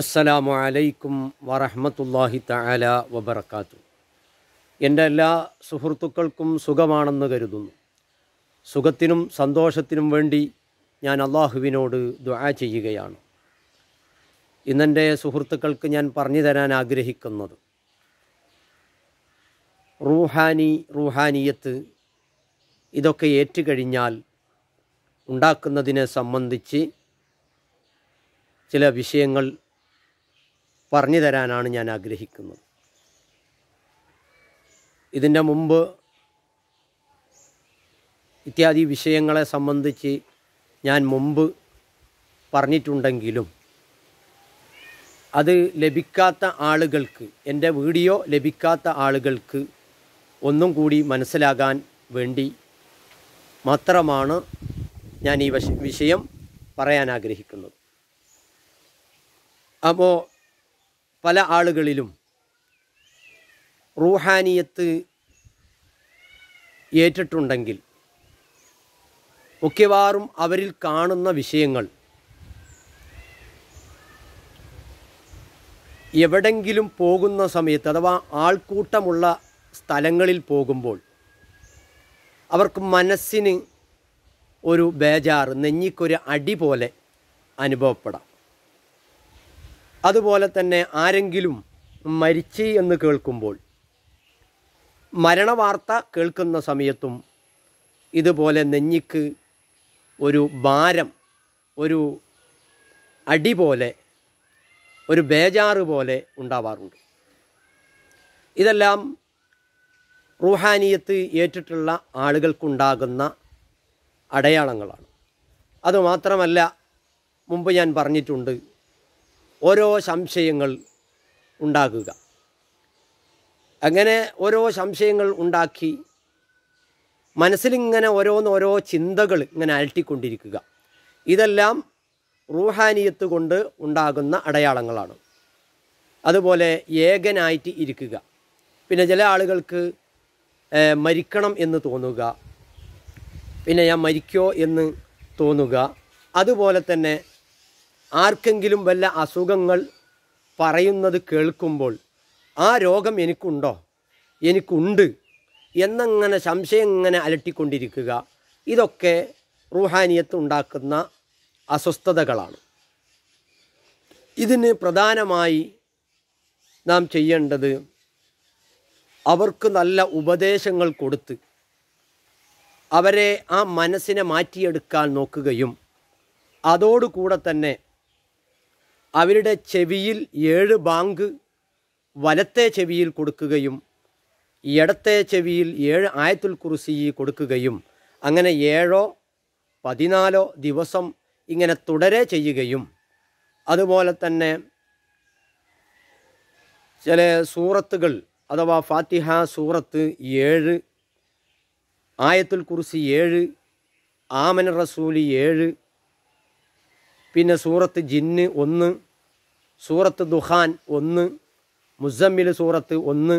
അസ്സലാമു അലൈക്കും വറഹമത്തല്ലാഹി തആല വബർക്കാത്തു എൻ്റെ എല്ലാ സുഹൃത്തുക്കൾക്കും സുഖമാണെന്ന് കരുതുന്നു സുഖത്തിനും സന്തോഷത്തിനും വേണ്ടി ഞാൻ അള്ളാഹുവിനോട് ദുആ ചെയ്യുകയാണ് ഇന്നെൻ്റെ സുഹൃത്തുക്കൾക്ക് ഞാൻ പറഞ്ഞു തരാൻ ആഗ്രഹിക്കുന്നത് റൂഹാനി റൂഹാനിയത്ത് ഇതൊക്കെ ഏറ്റുകഴിഞ്ഞാൽ ഉണ്ടാക്കുന്നതിനെ സംബന്ധിച്ച് ചില വിഷയങ്ങൾ പറഞ്ഞു തരാനാണ് ഞാൻ ആഗ്രഹിക്കുന്നത് ഇതിൻ്റെ മുമ്പ് ഇത്യാദി വിഷയങ്ങളെ സംബന്ധിച്ച് ഞാൻ മുമ്പ് പറഞ്ഞിട്ടുണ്ടെങ്കിലും അത് ലഭിക്കാത്ത ആളുകൾക്ക് എൻ്റെ വീഡിയോ ലഭിക്കാത്ത ആളുകൾക്ക് ഒന്നും കൂടി മനസ്സിലാകാൻ വേണ്ടി മാത്രമാണ് ഞാൻ ഈ വിഷയം പറയാൻ ആഗ്രഹിക്കുന്നത് അപ്പോൾ പല ആളുകളിലും റൂഹാനിയത്ത് ഏറ്റിട്ടുണ്ടെങ്കിൽ മുഖ്യവാറും അവരിൽ കാണുന്ന വിഷയങ്ങൾ എവിടെങ്കിലും പോകുന്ന സമയത്ത് അഥവാ ആൾക്കൂട്ടമുള്ള സ്ഥലങ്ങളിൽ പോകുമ്പോൾ അവർക്ക് മനസ്സിന് ഒരു ബേജാറ് നെഞ്ഞിക്കൊരു അടി പോലെ അനുഭവപ്പെടാം അതുപോലെ തന്നെ ആരെങ്കിലും മരിച്ചു എന്ന് കേൾക്കുമ്പോൾ മരണവാർത്ത കേൾക്കുന്ന സമയത്തും ഇതുപോലെ നെഞ്ഞിക്ക് ഒരു ഭാരം ഒരു അടി പോലെ ഒരു ബേജാറ് പോലെ ഉണ്ടാവാറുണ്ട് ഇതെല്ലാം റുഹാനിയത്ത് ഏറ്റിട്ടുള്ള ആളുകൾക്കുണ്ടാകുന്ന അടയാളങ്ങളാണ് അതുമാത്രമല്ല മുമ്പ് ഞാൻ പറഞ്ഞിട്ടുണ്ട് ഓരോ സംശയങ്ങൾ ഉണ്ടാക്കുക അങ്ങനെ ഓരോ സംശയങ്ങൾ ഉണ്ടാക്കി മനസ്സിലിങ്ങനെ ഓരോന്നോരോ ചിന്തകൾ ഇങ്ങനെ അലട്ടിക്കൊണ്ടിരിക്കുക ഇതെല്ലാം റൂഹാനിയത്ത് കൊണ്ട് ഉണ്ടാകുന്ന അടയാളങ്ങളാണ് അതുപോലെ ഏകനായിട്ട് ഇരിക്കുക പിന്നെ ചില ആളുകൾക്ക് മരിക്കണം എന്ന് തോന്നുക പിന്നെ ഞാൻ മരിക്കോ എന്ന് തോന്നുക അതുപോലെ തന്നെ ആർക്കെങ്കിലും വല്ല അസുഖങ്ങൾ പറയുന്നത് കേൾക്കുമ്പോൾ ആ രോഗം എനിക്കുണ്ടോ എനിക്കുണ്ട് എന്നങ്ങനെ സംശയം ഇങ്ങനെ അലട്ടിക്കൊണ്ടിരിക്കുക ഇതൊക്കെ റുഹാനിയത്ത് ഉണ്ടാക്കുന്ന അസ്വസ്ഥതകളാണ് ഇതിന് പ്രധാനമായി നാം ചെയ്യേണ്ടത് അവർക്ക് നല്ല ഉപദേശങ്ങൾ കൊടുത്ത് അവരെ ആ മനസ്സിനെ മാറ്റിയെടുക്കാൻ നോക്കുകയും അതോടുകൂടെ തന്നെ അവരുടെ ചെവിയിൽ ഏഴ് ബാങ്ക് വലത്തെ ചെവിയിൽ കൊടുക്കുകയും ഇടത്തെ ചെവിയിൽ ഏഴ് ആയത്തുൽ കുറിസി കൊടുക്കുകയും അങ്ങനെ ഏഴോ പതിനാലോ ദിവസം ഇങ്ങനെ തുടരെ ചെയ്യുകയും അതുപോലെ തന്നെ ചില സൂറത്തുകൾ അഥവാ ഫാത്തിഹ സൂറത്ത് ഏഴ് ആയത്തുൽ കുറിസി ഏഴ് ആമൻ റസൂലി ഏഴ് പിന്നെ സൂറത്ത് ജിന്ന് ഒന്ന് സൂറത്ത് ദുഹാൻ ഒന്ന് മുസമ്മിൽ സൂറത്ത് ഒന്ന്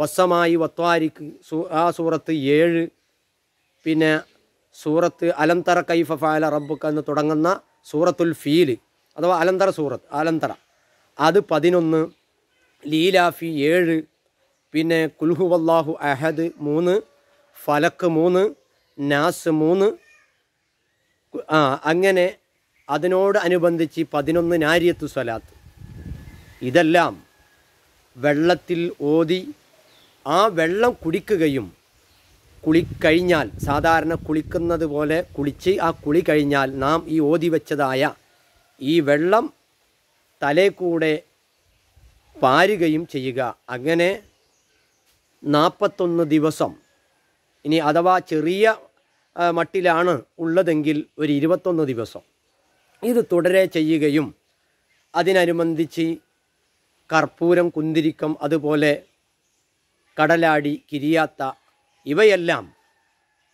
വസ്സമായി വത്വാരിക്ക് സൂ ആ സൂറത്ത് ഏഴ് പിന്നെ സൂറത്ത് അലന്തറ കൈഫ ഫാല റബ്ബുക്ക് എന്ന് തുടങ്ങുന്ന സൂറത്തുൽ ഫീല് അഥവാ അലന്തറ സൂറത്ത് അലന്തറ അത് പതിനൊന്ന് ലീലാഫി ഏഴ് പിന്നെ കുൽഹു വല്ലാഹു അഹദ് മൂന്ന് ഫലക്ക് മൂന്ന് നാസ് മൂന്ന് ആ അങ്ങനെ അതിനോട് അനുബന്ധിച്ച് പതിനൊന്ന് നാരിയത്തു സ്വലാത്ത് ഇതെല്ലാം വെള്ളത്തിൽ ഓതി ആ വെള്ളം കുടിക്കുകയും കുളിക്കഴിഞ്ഞാൽ സാധാരണ കുളിക്കുന്നത് പോലെ കുളിച്ച് ആ കുളി കഴിഞ്ഞാൽ നാം ഈ ഓതി വെച്ചതായ ഈ വെള്ളം തലേ കൂടെ പാരുകയും ചെയ്യുക അങ്ങനെ നാൽപ്പത്തൊന്ന് ദിവസം ഇനി അഥവാ ചെറിയ മട്ടിലാണ് ഉള്ളതെങ്കിൽ ഒരു ഇരുപത്തൊന്ന് ദിവസം ഇത് തുടരെ ചെയ്യുകയും അതിനനുബന്ധിച്ച് കർപ്പൂരം കുന്തിരിക്കം അതുപോലെ കടലാടി കിരിയാത്ത ഇവയെല്ലാം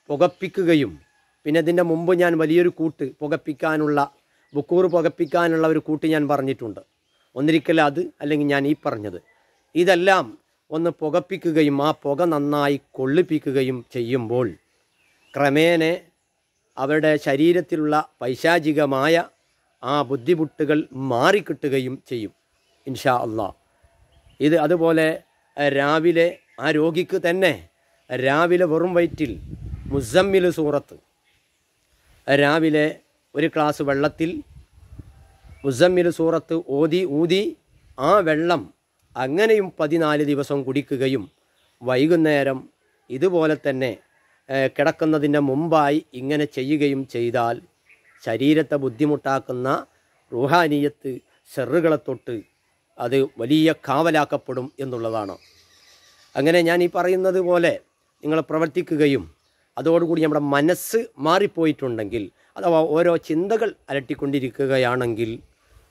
പുകപ്പിക്കുകയും പിന്നെ ഇതിൻ്റെ മുമ്പ് ഞാൻ വലിയൊരു കൂട്ട് പുകപ്പിക്കാനുള്ള ബുക്കൂർ പുകപ്പിക്കാനുള്ള ഒരു കൂട്ട് ഞാൻ പറഞ്ഞിട്ടുണ്ട് ഒന്നിരിക്കൽ അത് അല്ലെങ്കിൽ ഞാൻ ഈ പറഞ്ഞത് ഇതെല്ലാം ഒന്ന് പുകപ്പിക്കുകയും ആ പുക നന്നായി കൊള്ളിപ്പിക്കുകയും ചെയ്യുമ്പോൾ ക്രമേണ അവരുടെ ശരീരത്തിലുള്ള പൈശാചികമായ ആ ബുദ്ധിമുട്ടുകൾ മാറിക്കിട്ടുകയും ചെയ്യും ഇൻഷാ അള്ളാ ഇത് അതുപോലെ രാവിലെ ആ രോഗിക്ക് തന്നെ രാവിലെ വെറും വയറ്റിൽ മുസമ്മിൽ സൂറത്ത് രാവിലെ ഒരു ക്ലാസ് വെള്ളത്തിൽ മുസമ്മിൽ സൂറത്ത് ഓതി ഊതി ആ വെള്ളം അങ്ങനെയും പതിനാല് ദിവസം കുടിക്കുകയും വൈകുന്നേരം ഇതുപോലെ തന്നെ കിടക്കുന്നതിൻ്റെ മുമ്പായി ഇങ്ങനെ ചെയ്യുകയും ചെയ്താൽ ശരീരത്തെ ബുദ്ധിമുട്ടാക്കുന്ന റുഹാനിയത്ത് ഷെറുകളെ തൊട്ട് അത് വലിയ കാവലാക്കപ്പെടും എന്നുള്ളതാണ് അങ്ങനെ ഞാൻ ഈ പറയുന്നത് പോലെ നിങ്ങൾ പ്രവർത്തിക്കുകയും അതോടുകൂടി നമ്മുടെ മനസ്സ് മാറിപ്പോയിട്ടുണ്ടെങ്കിൽ അഥവാ ഓരോ ചിന്തകൾ അലട്ടിക്കൊണ്ടിരിക്കുകയാണെങ്കിൽ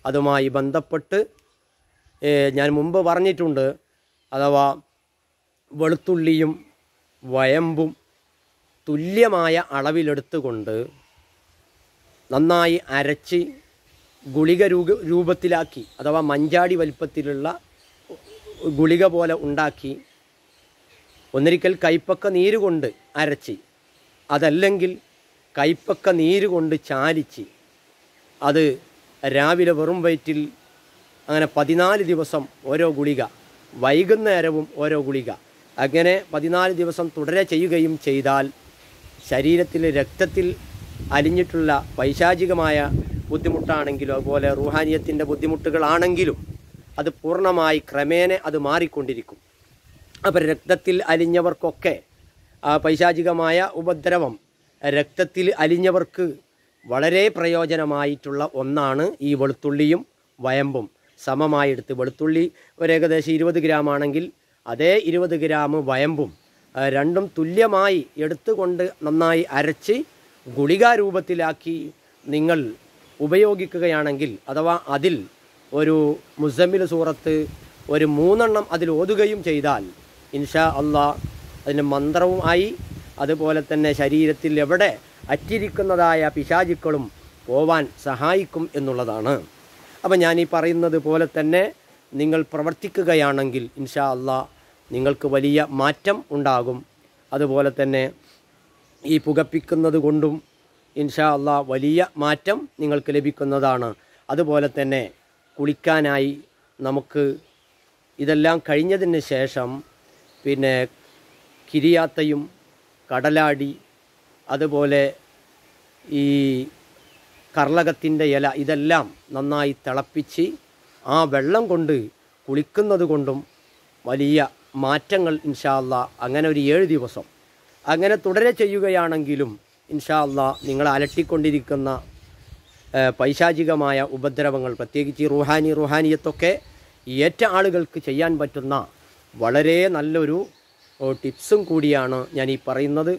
അതുമായി ബന്ധപ്പെട്ട് ഞാൻ മുമ്പ് പറഞ്ഞിട്ടുണ്ട് അഥവാ വെളുത്തുള്ളിയും വയമ്പും തുല്യമായ അളവിലെടുത്തുകൊണ്ട് നന്നായി അരച്ച് ഗുളിക രൂപ രൂപത്തിലാക്കി അഥവാ മഞ്ചാടി വലിപ്പത്തിലുള്ള ഗുളിക പോലെ ഉണ്ടാക്കി ഒന്നിരിക്കൽ കൈപ്പക്ക നീര് കൊണ്ട് അരച്ച് അതല്ലെങ്കിൽ കൈപ്പക്ക നീര് കൊണ്ട് ചാലിച്ച് അത് രാവിലെ വെറും വയറ്റിൽ അങ്ങനെ പതിനാല് ദിവസം ഓരോ ഗുളിക വൈകുന്നേരവും ഓരോ ഗുളിക അങ്ങനെ പതിനാല് ദിവസം തുടരെ ചെയ്യുകയും ചെയ്താൽ ശരീരത്തിൽ രക്തത്തിൽ അലിഞ്ഞിട്ടുള്ള പൈശാചികമായ ബുദ്ധിമുട്ടാണെങ്കിലും അതുപോലെ റുഹാനിയത്തിൻ്റെ ബുദ്ധിമുട്ടുകളാണെങ്കിലും അത് പൂർണ്ണമായി ക്രമേണ അത് മാറിക്കൊണ്ടിരിക്കും അപ്പം രക്തത്തിൽ അലിഞ്ഞവർക്കൊക്കെ ആ പൈശാചികമായ ഉപദ്രവം രക്തത്തിൽ അലിഞ്ഞവർക്ക് വളരെ പ്രയോജനമായിട്ടുള്ള ഒന്നാണ് ഈ വെളുത്തുള്ളിയും വയമ്പും സമമായെടുത്ത് വെളുത്തുള്ളി ഒരു ഏകദേശം ഇരുപത് ഗ്രാം ആണെങ്കിൽ അതേ ഇരുപത് ഗ്രാം വയമ്പും രണ്ടും തുല്യമായി എടുത്തുകൊണ്ട് നന്നായി അരച്ച് ഗുളികാരൂപത്തിലാക്കി നിങ്ങൾ ഉപയോഗിക്കുകയാണെങ്കിൽ അഥവാ അതിൽ ഒരു മുസമ്മിൽ സൂറത്ത് ഒരു മൂന്നെണ്ണം അതിൽ ഓതുകയും ചെയ്താൽ ഇൻഷാ അള്ളാ അതിന് മന്ത്രവുമായി അതുപോലെ തന്നെ ശരീരത്തിൽ എവിടെ അറ്റിരിക്കുന്നതായ പിശാചുക്കളും പോവാൻ സഹായിക്കും എന്നുള്ളതാണ് അപ്പം ഞാൻ ഈ പറയുന്നത് പോലെ തന്നെ നിങ്ങൾ പ്രവർത്തിക്കുകയാണെങ്കിൽ ഇൻഷാ അള്ളാ നിങ്ങൾക്ക് വലിയ മാറ്റം ഉണ്ടാകും അതുപോലെ തന്നെ ഈ പുകപ്പിക്കുന്നത് കൊണ്ടും ഇൻഷാ അല്ല വലിയ മാറ്റം നിങ്ങൾക്ക് ലഭിക്കുന്നതാണ് അതുപോലെ തന്നെ കുളിക്കാനായി നമുക്ക് ഇതെല്ലാം കഴിഞ്ഞതിന് ശേഷം പിന്നെ കിരിയാത്തയും കടലാടി അതുപോലെ ഈ കർളകത്തിൻ്റെ ഇല ഇതെല്ലാം നന്നായി തിളപ്പിച്ച് ആ വെള്ളം കൊണ്ട് കുളിക്കുന്നത് കൊണ്ടും വലിയ മാറ്റങ്ങൾ ഇൻഷാല്ല അങ്ങനെ ഒരു ഏഴ് ദിവസം അങ്ങനെ തുടരെ ചെയ്യുകയാണെങ്കിലും ഇൻഷാല്ല നിങ്ങൾ അലട്ടിക്കൊണ്ടിരിക്കുന്ന പൈശാചികമായ ഉപദ്രവങ്ങൾ പ്രത്യേകിച്ച് റുഹാനി റുഹാനിയത്തൊക്കെ ഏറ്റ ആളുകൾക്ക് ചെയ്യാൻ പറ്റുന്ന വളരെ നല്ലൊരു ടിപ്സും കൂടിയാണ് ഞാൻ ഈ പറയുന്നത്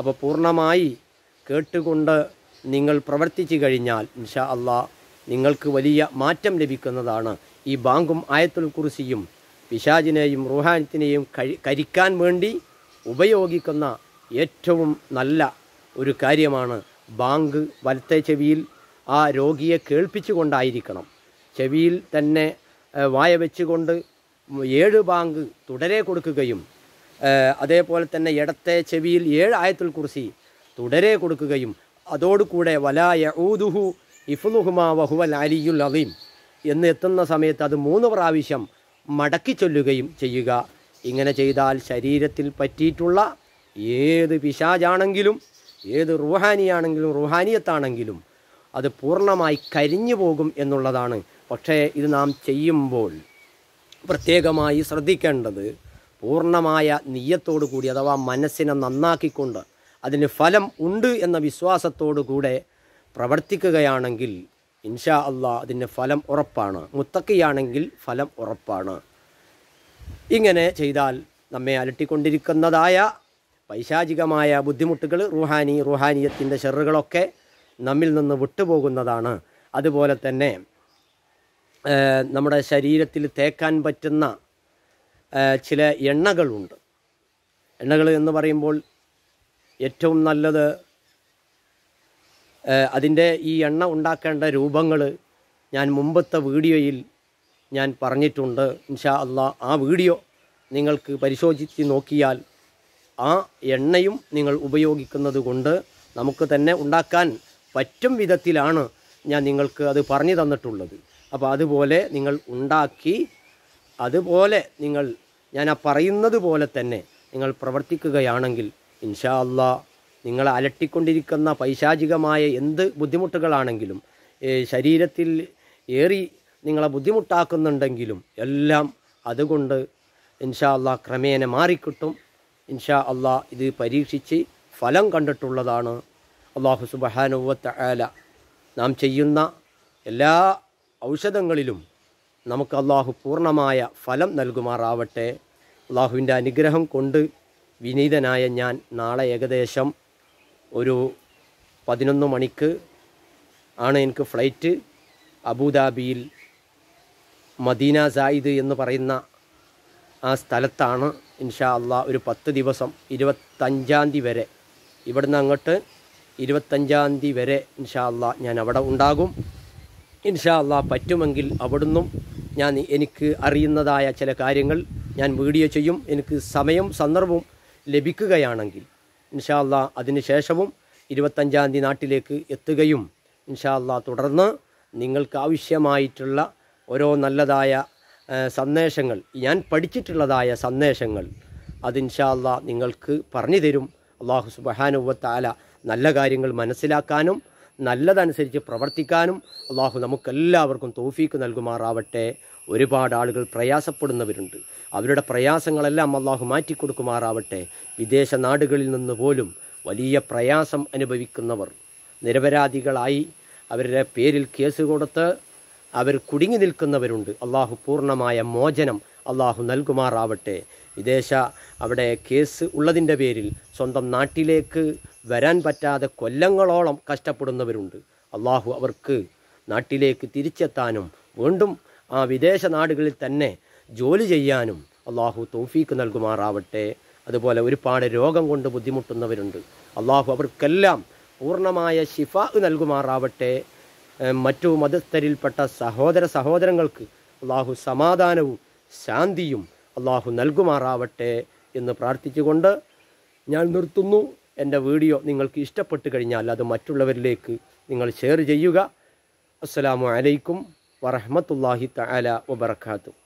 അപ്പോൾ പൂർണ്ണമായി കേട്ടുകൊണ്ട് നിങ്ങൾ പ്രവർത്തിച്ചു കഴിഞ്ഞാൽ ഇൻഷാ അല്ലാ നിങ്ങൾക്ക് വലിയ മാറ്റം ലഭിക്കുന്നതാണ് ഈ ബാങ്കും ആയത്തുൽ കുറിസിയും പിശാചിനെയും റുഹാനത്തിനെയും കരിക്കാൻ വേണ്ടി ഉപയോഗിക്കുന്ന ഏറ്റവും നല്ല ഒരു കാര്യമാണ് ബാങ്ക് വലത്തെ ചെവിയിൽ ആ രോഗിയെ കേൾപ്പിച്ചുകൊണ്ടായിരിക്കണം ചെവിയിൽ തന്നെ വായ വെച്ചുകൊണ്ട് ഏഴ് ബാങ്ക് തുടരെ കൊടുക്കുകയും അതേപോലെ തന്നെ ഇടത്തെ ചെവിയിൽ ഏഴ് ആയത്തുൽ കുറിച്ച് തുടരെ കൊടുക്കുകയും അതോടുകൂടെ വലായ ഊദുഹു ഇഫ്ലുഹുമാ വഹുവൽ അലിയുൽ അലീം എന്ന് എത്തുന്ന സമയത്ത് അത് മൂന്ന് പ്രാവശ്യം മടക്കി ചൊല്ലുകയും ചെയ്യുക ഇങ്ങനെ ചെയ്താൽ ശരീരത്തിൽ പറ്റിയിട്ടുള്ള ഏത് പിശാജാണെങ്കിലും ഏത് റുഹാനിയാണെങ്കിലും റുഹാനിയത്താണെങ്കിലും അത് പൂർണ്ണമായി കരിഞ്ഞു പോകും എന്നുള്ളതാണ് പക്ഷേ ഇത് നാം ചെയ്യുമ്പോൾ പ്രത്യേകമായി ശ്രദ്ധിക്കേണ്ടത് പൂർണ്ണമായ നീയത്തോടു കൂടി അഥവാ മനസ്സിനെ നന്നാക്കിക്കൊണ്ട് അതിന് ഫലം ഉണ്ട് എന്ന വിശ്വാസത്തോടു കൂടെ പ്രവർത്തിക്കുകയാണെങ്കിൽ ഇൻഷാ അള്ളാ അതിൻ്റെ ഫലം ഉറപ്പാണ് മുത്തക്കിയാണെങ്കിൽ ഫലം ഉറപ്പാണ് ഇങ്ങനെ ചെയ്താൽ നമ്മെ അലട്ടിക്കൊണ്ടിരിക്കുന്നതായ പൈശാചികമായ ബുദ്ധിമുട്ടുകൾ റുഹാനി റുഹാനിയത്തിൻ്റെ ഷെറുകളൊക്കെ നമ്മിൽ നിന്ന് വിട്ടുപോകുന്നതാണ് അതുപോലെ തന്നെ നമ്മുടെ ശരീരത്തിൽ തേക്കാൻ പറ്റുന്ന ചില എണ്ണകളുണ്ട് എണ്ണകൾ എന്ന് പറയുമ്പോൾ ഏറ്റവും നല്ലത് അതിൻ്റെ ഈ എണ്ണ ഉണ്ടാക്കേണ്ട രൂപങ്ങൾ ഞാൻ മുമ്പത്തെ വീഡിയോയിൽ ഞാൻ പറഞ്ഞിട്ടുണ്ട് ഇൻഷാ അള്ളാ ആ വീഡിയോ നിങ്ങൾക്ക് പരിശോധിച്ച് നോക്കിയാൽ ആ എണ്ണയും നിങ്ങൾ ഉപയോഗിക്കുന്നത് കൊണ്ട് നമുക്ക് തന്നെ ഉണ്ടാക്കാൻ പറ്റും വിധത്തിലാണ് ഞാൻ നിങ്ങൾക്ക് അത് പറഞ്ഞു തന്നിട്ടുള്ളത് അപ്പോൾ അതുപോലെ നിങ്ങൾ ഉണ്ടാക്കി അതുപോലെ നിങ്ങൾ ഞാൻ ആ പറയുന്നത് പോലെ തന്നെ നിങ്ങൾ പ്രവർത്തിക്കുകയാണെങ്കിൽ ഇൻഷാ അള്ളാ നിങ്ങൾ അലട്ടിക്കൊണ്ടിരിക്കുന്ന പൈശാചികമായ എന്ത് ബുദ്ധിമുട്ടുകളാണെങ്കിലും ശരീരത്തിൽ ഏറി നിങ്ങളെ ബുദ്ധിമുട്ടാക്കുന്നുണ്ടെങ്കിലും എല്ലാം അതുകൊണ്ട് ഇൻഷാ അള്ളാഹ് ക്രമേണ മാറിക്കിട്ടും ഇൻഷാ അള്ളാഹ് ഇത് പരീക്ഷിച്ച് ഫലം കണ്ടിട്ടുള്ളതാണ് അള്ളാഹു സുബഹാനുവത്ത് ആല നാം ചെയ്യുന്ന എല്ലാ ഔഷധങ്ങളിലും നമുക്ക് അള്ളാഹു പൂർണ്ണമായ ഫലം നൽകുമാറാവട്ടെ അള്ളാഹുവിൻ്റെ അനുഗ്രഹം കൊണ്ട് വിനീതനായ ഞാൻ നാളെ ഏകദേശം ഒരു പതിനൊന്ന് മണിക്ക് ആണ് എനിക്ക് ഫ്ലൈറ്റ് അബുദാബിയിൽ മദീന സായിദ് എന്ന് പറയുന്ന ആ സ്ഥലത്താണ് ഇൻഷാ അള്ളാ ഒരു പത്ത് ദിവസം ഇരുപത്തഞ്ചാം തീയതി വരെ ഇവിടുന്ന് അങ്ങോട്ട് ഇരുപത്തഞ്ചാം തീയതി വരെ ഇൻഷാ അള്ളാ ഞാൻ അവിടെ ഉണ്ടാകും ഇൻഷാ അള്ളാ പറ്റുമെങ്കിൽ അവിടുന്നും ഞാൻ എനിക്ക് അറിയുന്നതായ ചില കാര്യങ്ങൾ ഞാൻ വീഡിയോ ചെയ്യും എനിക്ക് സമയം സന്ദർഭവും ലഭിക്കുകയാണെങ്കിൽ ഇൻഷാല്ല അതിനുശേഷവും ഇരുപത്തഞ്ചാം തീയതി നാട്ടിലേക്ക് എത്തുകയും ഇൻഷാല്ല തുടർന്ന് നിങ്ങൾക്ക് ആവശ്യമായിട്ടുള്ള ഓരോ നല്ലതായ സന്ദേശങ്ങൾ ഞാൻ പഠിച്ചിട്ടുള്ളതായ സന്ദേശങ്ങൾ അത് ഇൻഷാല്ല നിങ്ങൾക്ക് പറഞ്ഞു തരും അള്ളാഹു സുബഹാനുവത്താല നല്ല കാര്യങ്ങൾ മനസ്സിലാക്കാനും നല്ലതനുസരിച്ച് പ്രവർത്തിക്കാനും അള്ളാഹു നമുക്കെല്ലാവർക്കും തോഫീക്ക് നൽകുമാറാവട്ടെ ഒരുപാട് ആളുകൾ പ്രയാസപ്പെടുന്നവരുണ്ട് അവരുടെ പ്രയാസങ്ങളെല്ലാം അള്ളാഹു മാറ്റിക്കൊടുക്കുമാറാവട്ടെ വിദേശ നാടുകളിൽ നിന്ന് പോലും വലിയ പ്രയാസം അനുഭവിക്കുന്നവർ നിരപരാധികളായി അവരുടെ പേരിൽ കേസ് കൊടുത്ത് അവർ കുടുങ്ങി നിൽക്കുന്നവരുണ്ട് അള്ളാഹു പൂർണ്ണമായ മോചനം അള്ളാഹു നൽകുമാറാവട്ടെ വിദേശ അവിടെ കേസ് ഉള്ളതിൻ്റെ പേരിൽ സ്വന്തം നാട്ടിലേക്ക് വരാൻ പറ്റാതെ കൊല്ലങ്ങളോളം കഷ്ടപ്പെടുന്നവരുണ്ട് അള്ളാഹു അവർക്ക് നാട്ടിലേക്ക് തിരിച്ചെത്താനും വീണ്ടും ആ വിദേശ നാടുകളിൽ തന്നെ ജോലി ചെയ്യാനും അള്ളാഹു തോഫീക്ക് നൽകുമാറാവട്ടെ അതുപോലെ ഒരുപാട് രോഗം കൊണ്ട് ബുദ്ധിമുട്ടുന്നവരുണ്ട് അള്ളാഹു അവർക്കെല്ലാം പൂർണ്ണമായ ശിഫ നൽകുമാറാവട്ടെ മറ്റു മതസ്ഥരിൽപ്പെട്ട സഹോദര സഹോദരങ്ങൾക്ക് അള്ളാഹു സമാധാനവും ശാന്തിയും അള്ളാഹു നൽകുമാറാവട്ടെ എന്ന് പ്രാർത്ഥിച്ചുകൊണ്ട് ഞാൻ നിർത്തുന്നു എൻ്റെ വീഡിയോ നിങ്ങൾക്ക് ഇഷ്ടപ്പെട്ട് കഴിഞ്ഞാൽ അത് മറ്റുള്ളവരിലേക്ക് നിങ്ങൾ ഷെയർ ചെയ്യുക അസ്സാം വലൈക്കും വറഹമത്തല്ലാഹി തല വബർക്കാത്തു